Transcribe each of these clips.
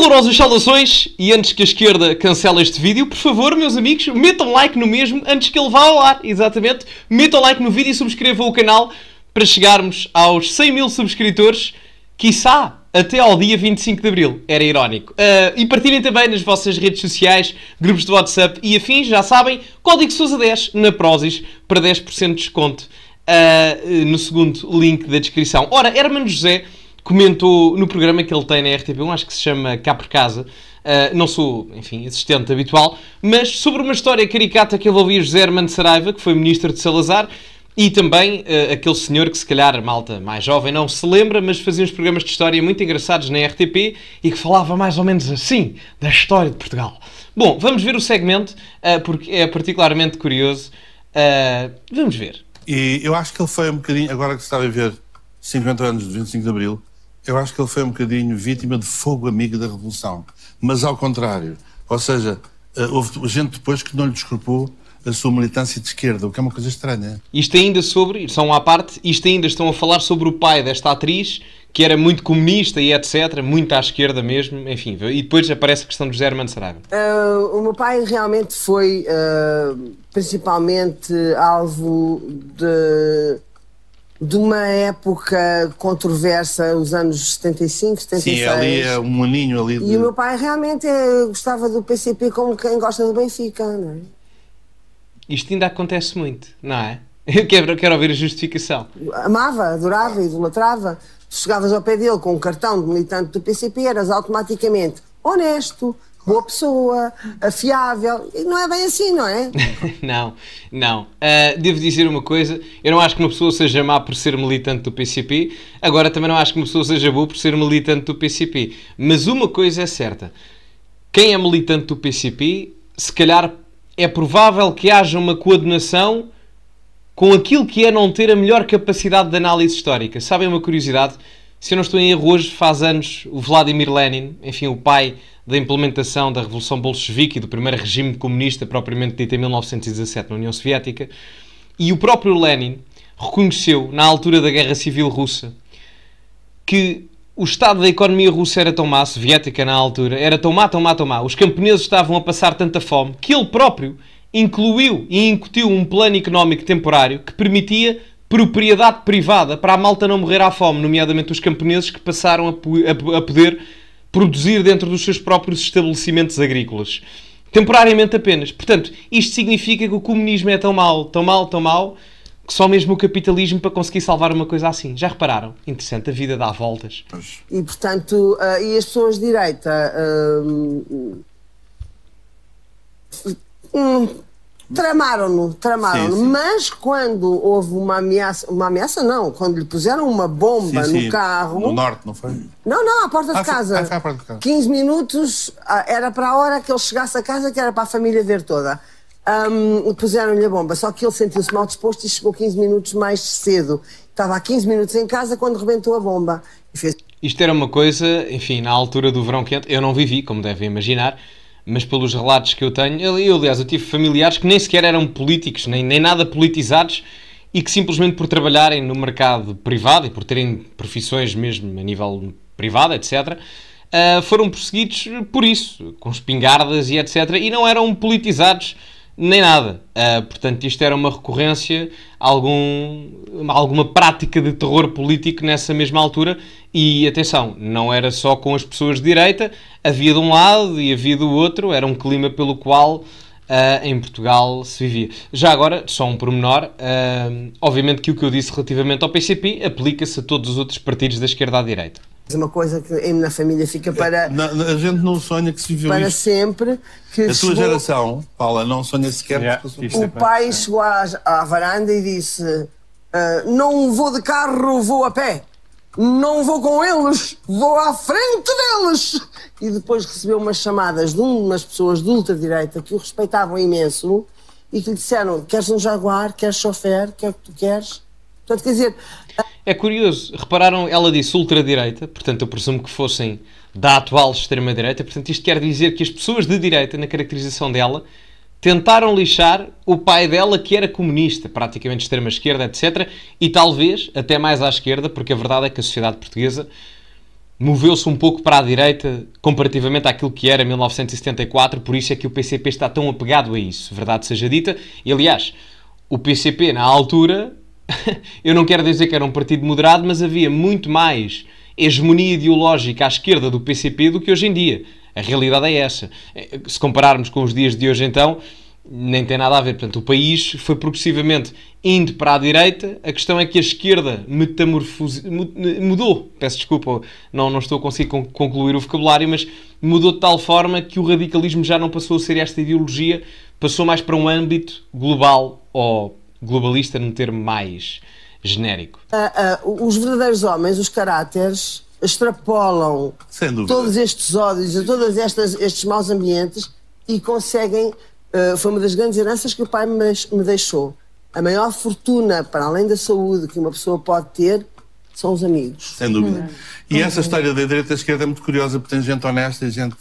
Calorosas saudações e antes que a esquerda cancele este vídeo, por favor, meus amigos, metam like no mesmo antes que ele vá ao ar. Exatamente, metam like no vídeo e subscrevam o canal para chegarmos aos 100 mil subscritores, quiçá até ao dia 25 de Abril. Era irónico. Uh, e partilhem também nas vossas redes sociais, grupos de WhatsApp e afins, já sabem, código SOUSA10 na Prozis para 10% de desconto uh, no segundo link da descrição. Ora, Hermano José comentou no programa que ele tem na RTP1, acho que se chama Cá por Casa. Uh, não sou, enfim, assistente habitual, mas sobre uma história caricata que envolvia José Armando Saraiva, que foi ministro de Salazar, e também uh, aquele senhor que, se calhar, malta mais jovem não se lembra, mas fazia uns programas de história muito engraçados na RTP e que falava mais ou menos assim da história de Portugal. Bom, vamos ver o segmento, uh, porque é particularmente curioso. Uh, vamos ver. E eu acho que ele foi um bocadinho, agora que se está a viver 50 anos de 25 de Abril, eu acho que ele foi um bocadinho vítima de fogo amigo da Revolução, mas ao contrário. Ou seja, eh, houve gente depois que não lhe desculpou a sua militância de esquerda, o que é uma coisa estranha. Isto ainda sobre, são à parte, isto ainda estão a falar sobre o pai desta atriz, que era muito comunista e etc, muito à esquerda mesmo, enfim. E depois aparece a questão de José Hermano Saraiva. Uh, o meu pai realmente foi uh, principalmente alvo de de uma época controversa, os anos 75, 76. Sim, ali é um aninho ali. De... E o meu pai realmente eh, gostava do PCP como quem gosta do Benfica, não é? Isto ainda acontece muito, não é? Eu quero, quero ouvir a justificação. Amava, adorava, idolatrava. Chegavas ao pé dele com um cartão de militante do PCP, eras automaticamente honesto, boa pessoa, fiável. Não é bem assim, não é? não, não. Uh, devo dizer uma coisa: eu não acho que uma pessoa seja má por ser militante do PCP, agora também não acho que uma pessoa seja boa por ser militante do PCP. Mas uma coisa é certa: quem é militante do PCP, se calhar é provável que haja uma coordenação com aquilo que é não ter a melhor capacidade de análise histórica. Sabem uma curiosidade? Se eu não estou em erro, hoje faz anos o Vladimir Lenin, enfim, o pai da implementação da Revolução Bolchevique e do primeiro regime comunista propriamente dito em 1917 na União Soviética, e o próprio Lenin reconheceu, na altura da Guerra Civil Russa, que o estado da economia russa era tão má, soviética na altura, era tão má, tão má, tão má, os camponeses estavam a passar tanta fome, que ele próprio incluiu e incutiu um plano económico temporário que permitia propriedade privada para a malta não morrer à fome, nomeadamente os camponeses que passaram a, a poder produzir dentro dos seus próprios estabelecimentos agrícolas. Temporariamente apenas. Portanto, isto significa que o comunismo é tão mal, tão mal, tão mal, que só mesmo o capitalismo para conseguir salvar uma coisa assim. Já repararam? Interessante, a vida dá voltas. E portanto, uh, e as pessoas de direita. Uh, Tramaram-no, tramaram-no. Mas quando houve uma ameaça, uma ameaça não, quando lhe puseram uma bomba sim, no sim. carro. No norte, não foi? Não, não, à porta ah, de casa. Ah, foi, à porta de casa. 15 minutos ah, era para a hora que ele chegasse a casa, que era para a família ver toda. Um, Puseram-lhe a bomba, só que ele sentiu-se mal disposto e chegou 15 minutos mais cedo. Estava há 15 minutos em casa quando rebentou a bomba. Fez... Isto era uma coisa, enfim, na altura do verão quente, eu não vivi, como devem imaginar mas pelos relatos que eu tenho, eu, aliás, eu tive familiares que nem sequer eram políticos, nem, nem nada politizados, e que simplesmente por trabalharem no mercado privado e por terem profissões mesmo a nível privado, etc., uh, ah, foram perseguidos por isso, com espingardas e etc., e não eram politizados nem nada. Uh, portanto, isto era uma recorrência, algum, alguma prática de terror político nessa mesma altura. E atenção, não era só com as pessoas de direita, havia de um lado e havia do outro, era um clima pelo qual. Uh, em Portugal se vivia. Já agora, só um pormenor, uh, obviamente que o que eu disse relativamente ao PCP aplica-se a todos os outros partidos da esquerda à direita uma coisa que na família fica para. Na, a gente não sonha que se viu Para isto. sempre. Que a chegou... tua geração, Paula, não sonha sequer yeah, que se O é pai é. chegou à, à, varanda e disse: uh, Não vou de carro, vou a pé. Não vou com eles, vou à frente deles. E depois recebeu umas chamadas de umas pessoas de ultradireita que o respeitavam imenso e que lhe disseram: Queres um jaguar, queres chofer, quer é o que tu queres? Portanto, quer dizer. Uh, é curioso, repararam, ela disse ultradireita, portanto eu presumo que fossem da atual extrema-direita, portanto isto quer dizer que as pessoas de direita, na caracterização dela, tentaram lixar o pai dela que era comunista, praticamente extrema-esquerda, etc. E talvez até mais à esquerda, porque a verdade é que a sociedade portuguesa moveu-se um pouco para a direita comparativamente àquilo que era 1974, por isso é que o PCP está tão apegado a isso, verdade seja dita. E aliás, o PCP na altura eu não quero dizer que era um partido moderado, mas havia muito mais hegemonia ideológica à esquerda do PCP do que hoje em dia. A realidade é essa. Eh, se compararmos com os dias de hoje, então, nem tem nada a ver. Portanto, o país foi progressivamente indo para a direita. A questão é que a esquerda metamorfose... mudou. Peço desculpa, não, não estou a conseguir concluir o vocabulário, mas mudou de tal forma que o radicalismo já não passou a ser esta ideologia, passou mais para um âmbito global ou globalista num termo mais genérico? Uh, uh, os verdadeiros homens, os caráteres, extrapolam todos estes ódios e todos estes maus ambientes e conseguem. Uh, foi uma das grandes heranças que o pai me, me deixou. A maior fortuna, para além da saúde, que uma pessoa pode ter são os amigos. Sem dúvida. Hum. E hum. essa história da direita e da esquerda é muito curiosa, porque tem gente honesta e gente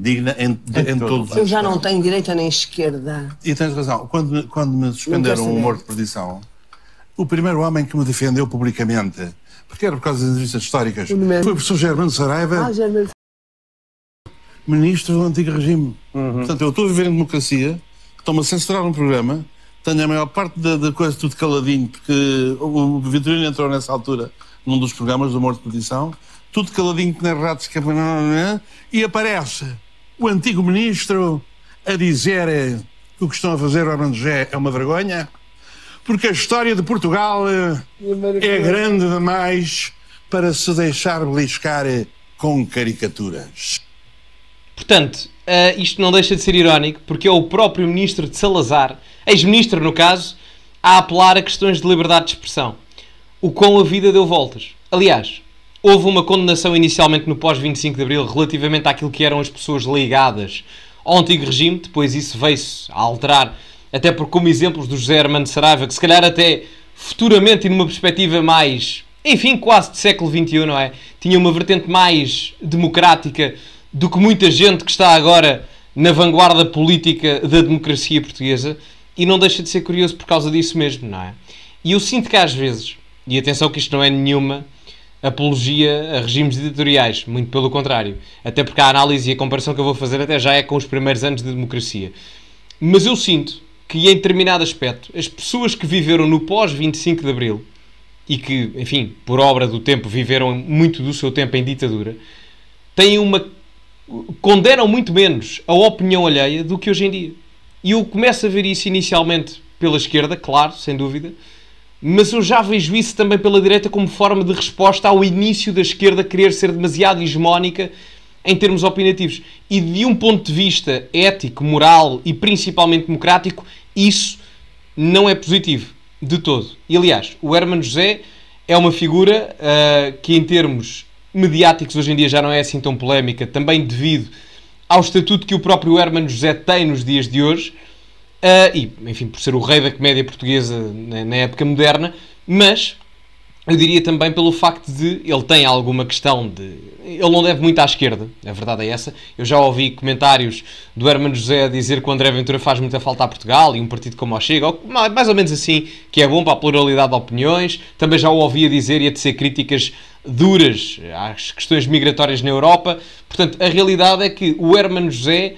digna em, em, em todos os Eu já não tenho direita nem esquerda. E tens razão. Quando, me, quando me suspenderam o humor de perdição, o primeiro homem que me defendeu publicamente, porque era por causa das entrevistas históricas, foi o professor Germano Saraiva, ah, ministro do antigo regime. Uhum. Portanto, eu estou a viver em democracia, estou-me a censurar um programa, tenho a maior parte da, coisa tudo caladinho, porque o, o Vitorino entrou nessa altura num dos programas do humor de perdição, tudo caladinho que nem ratos, que... É, e aparece o antigo ministro a dizer que o que estão a fazer ao Gé é uma vergonha, porque a história de Portugal eh, é grande demais para se deixar beliscar com caricaturas. Portanto, eh, isto não deixa de ser irónico, porque é o próprio ministro de Salazar, ex-ministro no caso, a apelar a questões de liberdade de expressão. O quão a vida deu voltas. Aliás, houve uma condenação inicialmente no pós-25 de Abril relativamente àquilo que eram as pessoas ligadas ao antigo regime, depois isso veio-se a alterar, até porque, como exemplos do José Hermano Saraiva, que se calhar até futuramente e numa perspectiva mais, enfim, quase de século XXI, não é? Tinha uma vertente mais democrática do que muita gente que está agora na vanguarda política da democracia portuguesa e não deixa de ser curioso por causa disso mesmo, não é? E eu sinto que às vezes, e atenção que isto não é nenhuma apologia a regimes ditatoriais, muito pelo contrário. Até porque a análise e a comparação que eu vou fazer até já é com os primeiros anos de democracia. Mas eu sinto que, em determinado aspecto, as pessoas que viveram no pós-25 de Abril e que, enfim, por obra do tempo, viveram muito do seu tempo em ditadura, têm uma. condenam muito menos a opinião alheia do que hoje em dia. E eu começo a ver isso inicialmente pela esquerda, claro, sem dúvida mas eu já vejo isso também pela direita como forma de resposta ao início da esquerda querer ser demasiado hegemónica em termos opinativos. E de um ponto de vista ético, moral e principalmente democrático, isso não é positivo de todo. E aliás, o Herman José é uma figura uh, que, em termos mediáticos, hoje em dia já não é assim tão polémica, também devido ao estatuto que o próprio Herman José tem nos dias de hoje Uh, e, enfim, por ser o rei da comédia portuguesa na, na época moderna, mas eu diria também pelo facto de ele tem alguma questão de. Ele não deve muito à esquerda, a verdade é essa. Eu já ouvi comentários do Hermano José a dizer que o André Ventura faz muita falta a Portugal e um partido como o Chega, ou mais ou menos assim, que é bom para a pluralidade de opiniões. Também já o ouvi a dizer e a tecer críticas duras às questões migratórias na Europa. Portanto, a realidade é que o Hermano José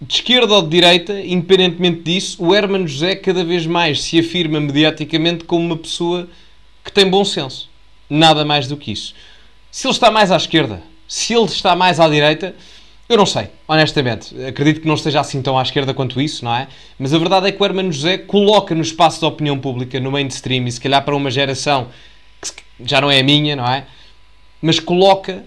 de esquerda ou de direita, independentemente disso, o Herman José cada vez mais se afirma mediaticamente como uma pessoa que tem bom senso. Nada mais do que isso. Se ele está mais à esquerda, se ele está mais à direita, eu não sei, honestamente. Acredito que não esteja assim tão à esquerda quanto isso, não é? Mas a verdade é que o Herman José coloca no espaço da opinião pública, no mainstream, e se calhar para uma geração que já não é a minha, não é? Mas coloca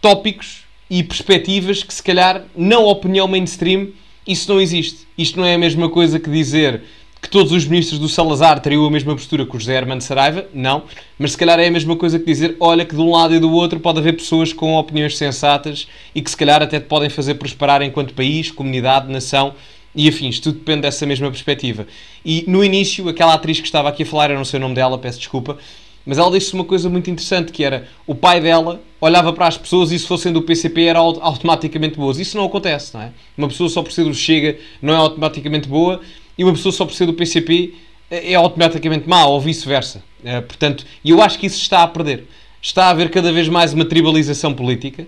tópicos e perspectivas que, se calhar, não opinião mainstream, isso não existe. Isto não é a mesma coisa que dizer que todos os ministros do Salazar teriam a mesma postura que o José Hermano Saraiva, não, mas se calhar é a mesma coisa que dizer, olha que de um lado e do outro pode haver pessoas com opiniões sensatas e que se calhar até te podem fazer prosperar enquanto país, comunidade, nação e afins, tudo depende dessa mesma perspectiva. E no início, aquela atriz que estava aqui a falar, eu não sei o nome dela, peço desculpa, mas ela disse uma coisa muito interessante, que era o pai dela olhava para as pessoas e se fossem do PCP eram automaticamente boas. Isso não acontece, não é? Uma pessoa só por ser do Chega não é automaticamente boa e uma pessoa só por ser do PCP eh, é automaticamente má ou vice-versa. É, portanto, e eu acho que isso está a perder. Está a haver cada vez mais uma tribalização política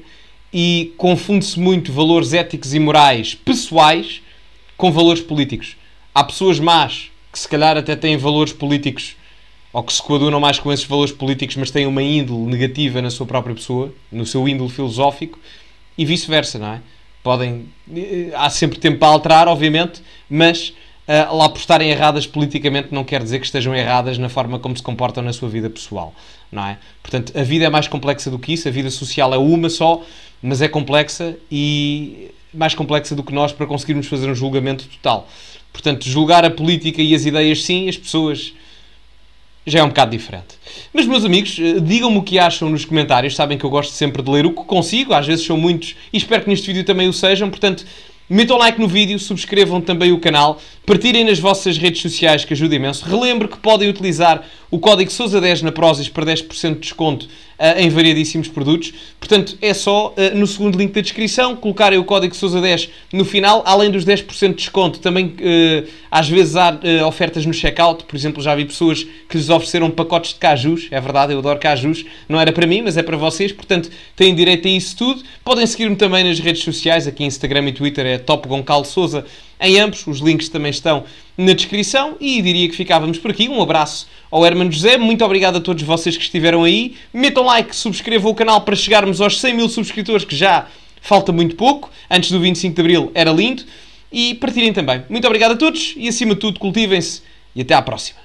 e confunde-se muito valores éticos e morais pessoais com valores políticos. Há pessoas más que se calhar até têm valores políticos ou que se coadunam mais com esses valores políticos, mas têm uma índole negativa na sua própria pessoa, no seu índole filosófico, e vice-versa, não é? Podem. Eh, há sempre tempo para alterar, obviamente, mas uh, lá por estarem erradas politicamente não quer dizer que estejam erradas na forma como se comportam na sua vida pessoal, não é? Portanto, a vida é mais complexa do que isso, a vida social é uma só, mas é complexa e mais complexa do que nós para conseguirmos fazer um julgamento total. Portanto, julgar a política e as ideias sim, as pessoas já é um bocado diferente. Mas, meus amigos, eh, digam-me o que acham nos comentários. Sabem que eu gosto sempre de ler o que consigo, às vezes são muitos, e espero que neste vídeo também o sejam. Portanto, metam like no vídeo, subscrevam também o canal. Partirem nas vossas redes sociais, que ajuda imenso. Relembro que podem utilizar o código SOUSA10 na Prozis para 10% de desconto uh, em variedíssimos produtos. Portanto, é só uh, no segundo link da descrição colocarem o código SOUSA10 no final. Além dos 10% de desconto, também uh, às vezes há ofertas no checkout. Por exemplo, já vi pessoas que lhes ofereceram pacotes de cajus. É verdade, eu adoro cajus. Não era para mim, mas é para vocês. Portanto, têm direito a isso tudo. Podem seguir-me também nas redes sociais, aqui Instagram e Twitter é Top Goncalo Souza em ambos. Os links também estão na descrição e diria que ficávamos por aqui. Um abraço ao Herman José, muito obrigado a todos vocês que estiveram aí. Metam like, subscrevam o canal para chegarmos aos 100 mil subscritores, que já falta muito pouco. Antes do 25 de Abril era lindo. E partilhem também. Muito obrigado a todos e, acima de tudo, cultivem-se e até à próxima.